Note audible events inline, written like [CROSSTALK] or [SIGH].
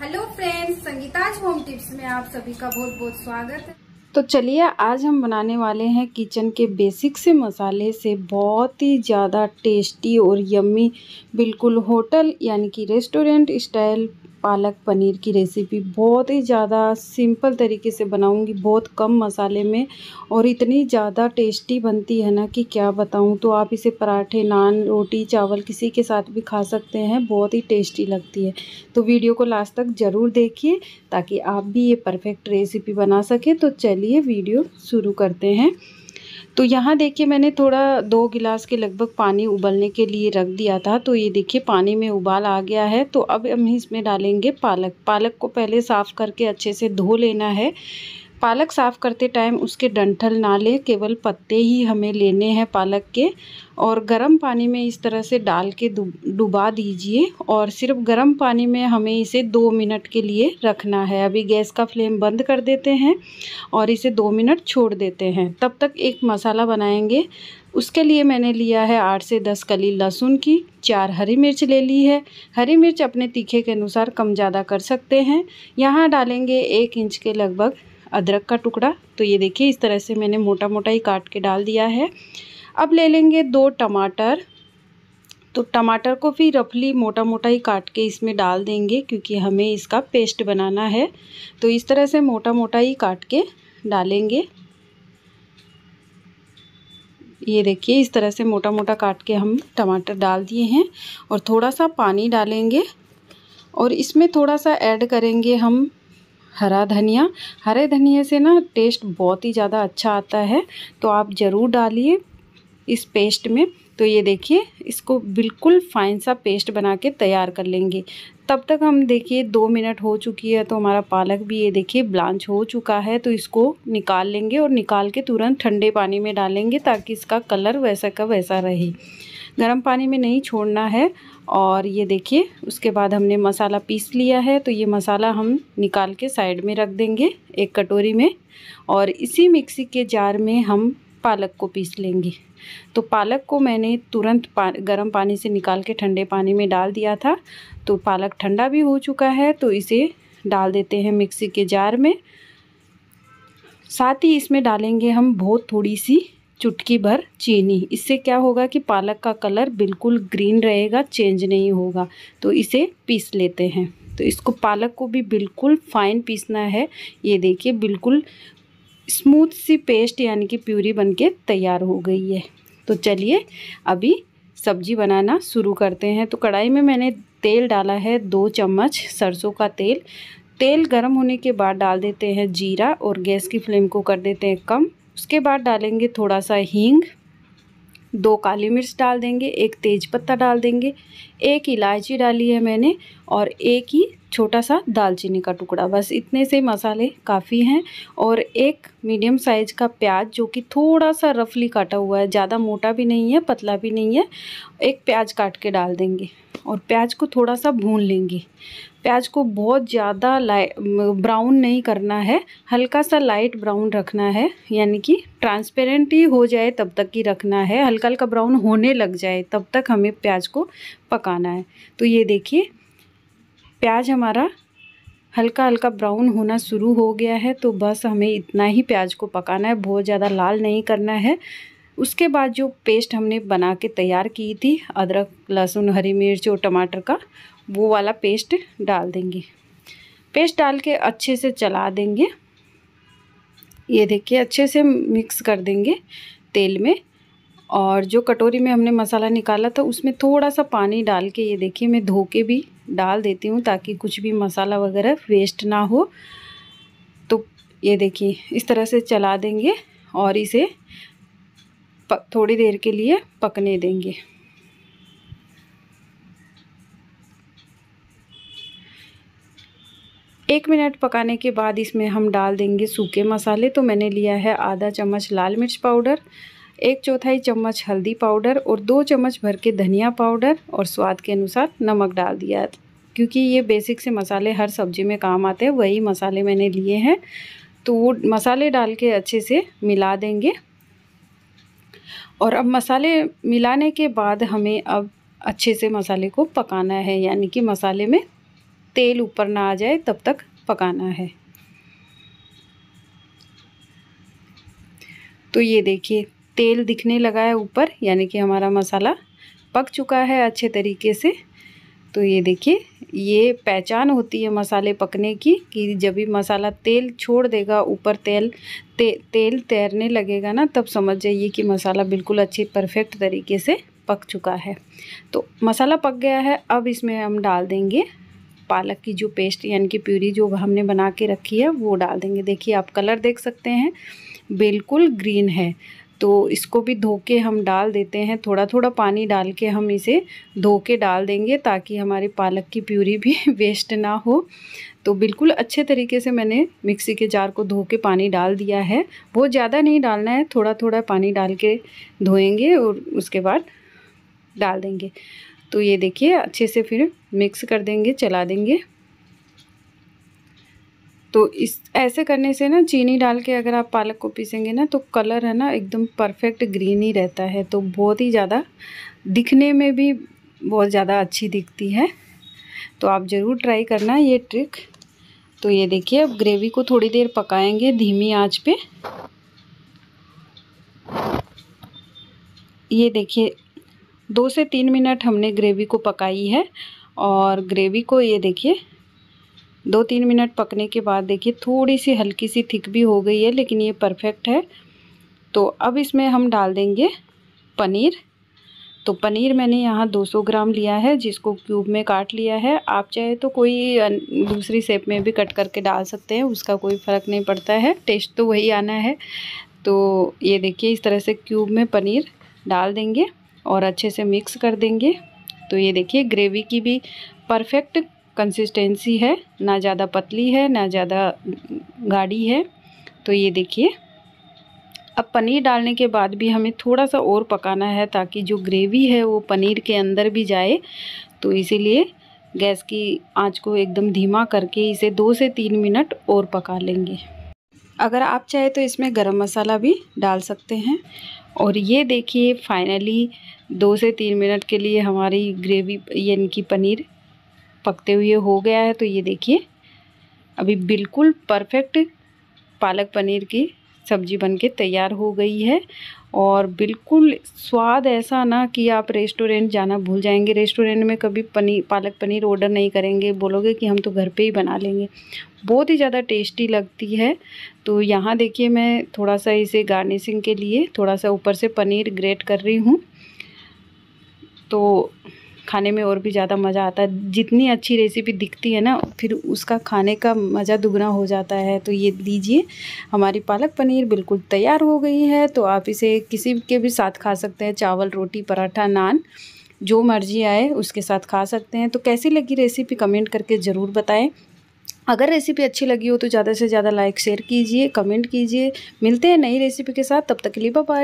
hello friends Sangeeta's home tips में आप सभी का बहुत बहुत स्वागत है तो चलिए आज हम बनाने वाले हैं किचन के बेसिक से मसाले से बहुत ही ज़्यादा टेस्टी और यम्मी बिल्कुल होटल यानी कि रेस्टोरेंट स्टाइल पालक पनीर की रेसिपी बहुत ही ज़्यादा सिंपल तरीके से बनाऊंगी बहुत कम मसाले में और इतनी ज़्यादा टेस्टी बनती है ना कि क्या बताऊं तो आप इसे पराठे नान रोटी चावल किसी के साथ भी खा सकते हैं बहुत ही टेस्टी लगती है तो वीडियो को लास्ट तक ज़रूर देखिए ताकि आप भी ये परफेक्ट रेसिपी बना सकें तो चलिए वीडियो शुरू करते हैं तो यहाँ देखिए मैंने थोड़ा दो गिलास के लगभग पानी उबलने के लिए रख दिया था तो ये देखिए पानी में उबाल आ गया है तो अब हम इसमें डालेंगे पालक पालक को पहले साफ़ करके अच्छे से धो लेना है पालक साफ़ करते टाइम उसके डंठल ना लें केवल पत्ते ही हमें लेने हैं पालक के और गर्म पानी में इस तरह से डाल के डुबा दीजिए और सिर्फ गर्म पानी में हमें इसे दो मिनट के लिए रखना है अभी गैस का फ्लेम बंद कर देते हैं और इसे दो मिनट छोड़ देते हैं तब तक एक मसाला बनाएंगे उसके लिए मैंने लिया है आठ से दस कली लहसुन की चार हरी मिर्च ले ली है हरी मिर्च अपने तीखे के अनुसार कम ज़्यादा कर सकते हैं यहाँ डालेंगे एक इंच के लगभग अदरक का टुकड़ा तो ये देखिए इस तरह से मैंने मोटा मोटा ही काट के डाल दिया है अब ले लेंगे दो टमाटर तो टमाटर को भी रफली मोटा मोटा ही काट के इसमें डाल देंगे क्योंकि हमें इसका पेस्ट बनाना है तो इस तरह से मोटा मोटा ही काट के डालेंगे ये देखिए इस तरह से मोटा मोटा काट के हम टमाटर डाल दिए हैं और थोड़ा सा पानी डालेंगे और इसमें थोड़ा सा ऐड करेंगे हम हरा धनिया हरे धनिया से ना टेस्ट बहुत ही ज़्यादा अच्छा आता है तो आप ज़रूर डालिए इस पेस्ट में तो ये देखिए इसको बिल्कुल फाइन सा पेस्ट बना के तैयार कर लेंगे तब तक हम देखिए दो मिनट हो चुकी है तो हमारा पालक भी ये देखिए ब्लांच हो चुका है तो इसको निकाल लेंगे और निकाल के तुरंत ठंडे पानी में डालेंगे ताकि इसका कलर वैसा का वैसा रहे गर्म पानी में नहीं छोड़ना है और ये देखिए उसके बाद हमने मसाला पीस लिया है तो ये मसाला हम निकाल के साइड में रख देंगे एक कटोरी में और इसी मिक्सी के जार में हम पालक को पीस लेंगे तो पालक को मैंने तुरंत पा, गर्म पानी से निकाल के ठंडे पानी में डाल दिया था तो पालक ठंडा भी हो चुका है तो इसे डाल देते हैं मिक्सी के जार में साथ ही इसमें डालेंगे हम बहुत थोड़ी सी चुटकी भर चीनी इससे क्या होगा कि पालक का कलर बिल्कुल ग्रीन रहेगा चेंज नहीं होगा तो इसे पीस लेते हैं तो इसको पालक को भी बिल्कुल फाइन पीसना है ये देखिए बिल्कुल स्मूथ सी पेस्ट यानी कि प्यूरी बनके तैयार हो गई है तो चलिए अभी सब्जी बनाना शुरू करते हैं तो कढ़ाई में मैंने तेल डाला है दो चम्मच सरसों का तेल तेल गर्म होने के बाद डाल देते हैं जीरा और गैस की फ्लेम को कर देते हैं कम उसके बाद डालेंगे थोड़ा सा हींग दो काली मिर्च डाल देंगे एक तेज़पत्ता डाल देंगे एक इलायची डाली है मैंने और एक ही छोटा सा दालचीनी का टुकड़ा बस इतने से मसाले काफ़ी हैं और एक मीडियम साइज का प्याज जो कि थोड़ा सा रफली काटा हुआ है ज़्यादा मोटा भी नहीं है पतला भी नहीं है एक प्याज काट के डाल देंगे और प्याज को थोड़ा सा भून लेंगे प्याज को बहुत ज़्यादा ब्राउन नहीं करना है हल्का सा लाइट ब्राउन रखना है यानी कि ट्रांसपेरेंट ही हो जाए तब तक ही रखना है हल्का हल्का ब्राउन होने लग जाए तब तक हमें प्याज को पकाना है तो ये देखिए प्याज हमारा हल्का हल्का ब्राउन होना शुरू हो गया है तो बस हमें इतना ही प्याज को पकाना है बहुत ज़्यादा लाल नहीं करना है उसके बाद जो पेस्ट हमने बना के तैयार की थी अदरक लहसुन हरी मिर्च और टमाटर का वो वाला पेस्ट डाल देंगे पेस्ट डाल के अच्छे से चला देंगे ये देखिए अच्छे से मिक्स कर देंगे तेल में और जो कटोरी में हमने मसाला निकाला था उसमें थोड़ा सा पानी डाल के ये देखिए मैं धो के भी डाल देती हूँ ताकि कुछ भी मसाला वगैरह वेस्ट ना हो तो ये देखिए इस तरह से चला देंगे और इसे थोड़ी देर के लिए पकने देंगे एक मिनट पकाने के बाद इसमें हम डाल देंगे सूखे मसाले तो मैंने लिया है आधा चम्मच लाल मिर्च पाउडर एक चौथाई चम्मच हल्दी पाउडर और दो चम्मच भर के धनिया पाउडर और स्वाद के अनुसार नमक डाल दिया क्योंकि ये बेसिक से मसाले हर सब्जी में काम आते हैं वही मसाले मैंने लिए हैं तो वो मसाले डाल के अच्छे से मिला देंगे और अब मसाले मिलाने के बाद हमें अब अच्छे से मसाले को पकाना है यानी कि मसाले में तेल ऊपर ना आ जाए तब तक पकाना है तो ये देखिए तेल दिखने लगा है ऊपर यानी कि हमारा मसाला पक चुका है अच्छे तरीके से तो ये देखिए ये पहचान होती है मसाले पकने की कि जब भी मसाला तेल छोड़ देगा ऊपर तेल ते, तेल तैरने लगेगा ना तब समझ जाइए कि मसाला बिल्कुल अच्छे परफेक्ट तरीके से पक चुका है तो मसाला पक गया है अब इसमें हम डाल देंगे पालक की जो पेस्ट यानी कि प्यूरी जो हमने बना के रखी है वो डाल देंगे देखिए आप कलर देख सकते हैं बिल्कुल ग्रीन है तो इसको भी धो के हम डाल देते हैं थोड़ा थोड़ा पानी डाल के हम इसे धो के डाल देंगे ताकि हमारे पालक की प्यूरी भी [LAUGHS] वेस्ट ना हो तो बिल्कुल अच्छे तरीके से मैंने मिक्सी के जार को धो के पानी डाल दिया है बहुत ज़्यादा नहीं डालना है थोड़ा थोड़ा पानी डाल के धोएंगे और उसके बाद डाल देंगे तो ये देखिए अच्छे से फिर मिक्स कर देंगे चला देंगे तो इस ऐसे करने से ना चीनी डाल के अगर आप पालक को पीसेंगे ना तो कलर है ना एकदम परफेक्ट ग्रीन ही रहता है तो बहुत ही ज़्यादा दिखने में भी बहुत ज़्यादा अच्छी दिखती है तो आप ज़रूर ट्राई करना ये ट्रिक तो ये देखिए अब ग्रेवी को थोड़ी देर पकाएंगे धीमी आंच पे ये देखिए दो से तीन मिनट हमने ग्रेवी को पकाई है और ग्रेवी को ये देखिए दो तीन मिनट पकने के बाद देखिए थोड़ी सी हल्की सी थिक भी हो गई है लेकिन ये परफेक्ट है तो अब इसमें हम डाल देंगे पनीर तो पनीर मैंने यहाँ 200 ग्राम लिया है जिसको क्यूब में काट लिया है आप चाहे तो कोई दूसरी सेप में भी कट करके डाल सकते हैं उसका कोई फ़र्क नहीं पड़ता है टेस्ट तो वही आना है तो ये देखिए इस तरह से क्यूब में पनीर डाल देंगे और अच्छे से मिक्स कर देंगे तो ये देखिए ग्रेवी की भी परफेक्ट कंसिस्टेंसी है ना ज़्यादा पतली है ना ज़्यादा गाढ़ी है तो ये देखिए अब पनीर डालने के बाद भी हमें थोड़ा सा और पकाना है ताकि जो ग्रेवी है वो पनीर के अंदर भी जाए तो इसीलिए गैस की आंच को एकदम धीमा करके इसे दो से तीन मिनट और पका लेंगे अगर आप चाहे तो इसमें गरम मसाला भी डाल सकते हैं और ये देखिए फाइनली दो से तीन मिनट के लिए हमारी ग्रेवी यानी कि पनीर पकते हुए हो गया है तो ये देखिए अभी बिल्कुल परफेक्ट पालक पनीर की सब्जी बनके तैयार हो गई है और बिल्कुल स्वाद ऐसा ना कि आप रेस्टोरेंट जाना भूल जाएंगे रेस्टोरेंट में कभी पनीर पालक पनीर ऑर्डर नहीं करेंगे बोलोगे कि हम तो घर पे ही बना लेंगे बहुत ही ज़्यादा टेस्टी लगती है तो यहाँ देखिए मैं थोड़ा सा इसे गार्निशिंग के लिए थोड़ा सा ऊपर से पनीर ग्रेट कर रही हूँ तो खाने में और भी ज़्यादा मज़ा आता है जितनी अच्छी रेसिपी दिखती है ना फिर उसका खाने का मज़ा दुगना हो जाता है तो ये लीजिए हमारी पालक पनीर बिल्कुल तैयार हो गई है तो आप इसे किसी के भी साथ खा सकते हैं चावल रोटी पराठा नान जो मर्जी आए उसके साथ खा सकते हैं तो कैसी लगी रेसिपी कमेंट करके ज़रूर बताएँ अगर रेसिपी अच्छी लगी हो तो ज़्यादा से ज़्यादा लाइक शेयर कीजिए कमेंट कीजिए मिलते हैं नई रेसिपी के साथ तब तक लिपा